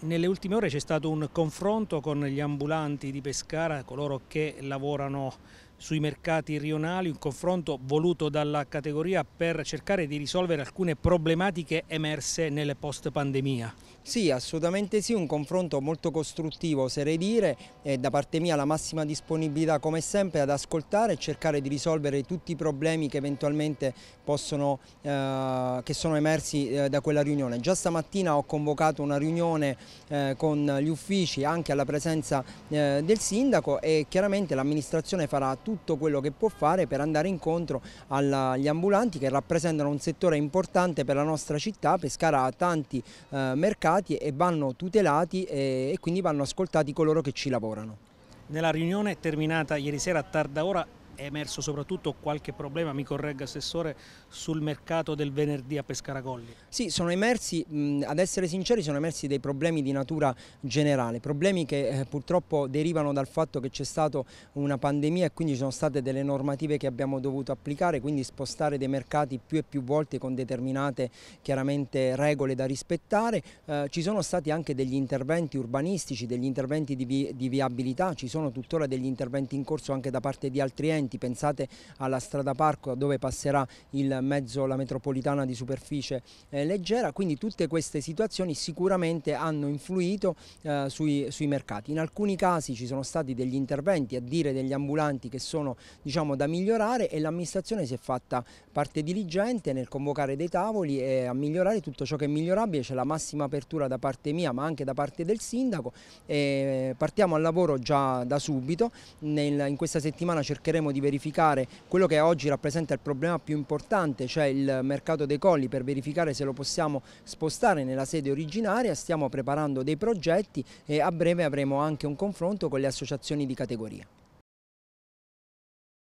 Nelle ultime ore c'è stato un confronto con gli ambulanti di Pescara, coloro che lavorano sui mercati rionali, un confronto voluto dalla categoria per cercare di risolvere alcune problematiche emerse nel post pandemia. Sì, assolutamente sì, un confronto molto costruttivo, oserei dire, e da parte mia la massima disponibilità come sempre ad ascoltare e cercare di risolvere tutti i problemi che eventualmente possono, eh, che sono emersi eh, da quella riunione. Già stamattina ho convocato una riunione eh, con gli uffici anche alla presenza eh, del sindaco e chiaramente l'amministrazione farà tutto tutto quello che può fare per andare incontro agli ambulanti che rappresentano un settore importante per la nostra città, Pescara ha tanti eh, mercati e vanno tutelati e quindi vanno ascoltati coloro che ci lavorano. Nella riunione terminata ieri sera a tarda ora è emerso soprattutto qualche problema, mi corregga Assessore, sul mercato del venerdì a Pescaracolli. Sì, sono emersi, ad essere sinceri, sono emersi dei problemi di natura generale, problemi che eh, purtroppo derivano dal fatto che c'è stata una pandemia e quindi ci sono state delle normative che abbiamo dovuto applicare, quindi spostare dei mercati più e più volte con determinate chiaramente regole da rispettare. Eh, ci sono stati anche degli interventi urbanistici, degli interventi di, vi, di viabilità, ci sono tuttora degli interventi in corso anche da parte di altri enti interventi, pensate alla strada parco dove passerà il mezzo, la metropolitana di superficie eh, leggera, quindi tutte queste situazioni sicuramente hanno influito eh, sui, sui, mercati. In alcuni casi ci sono stati degli interventi a dire degli ambulanti che sono diciamo, da migliorare e l'amministrazione si è fatta parte diligente nel convocare dei tavoli e a migliorare tutto ciò che è migliorabile, c'è la massima apertura da parte mia ma anche da parte del sindaco e partiamo al lavoro già da subito, Nel, in questa settimana cercheremo di di verificare quello che oggi rappresenta il problema più importante, cioè il mercato dei colli, per verificare se lo possiamo spostare nella sede originaria, stiamo preparando dei progetti e a breve avremo anche un confronto con le associazioni di categoria.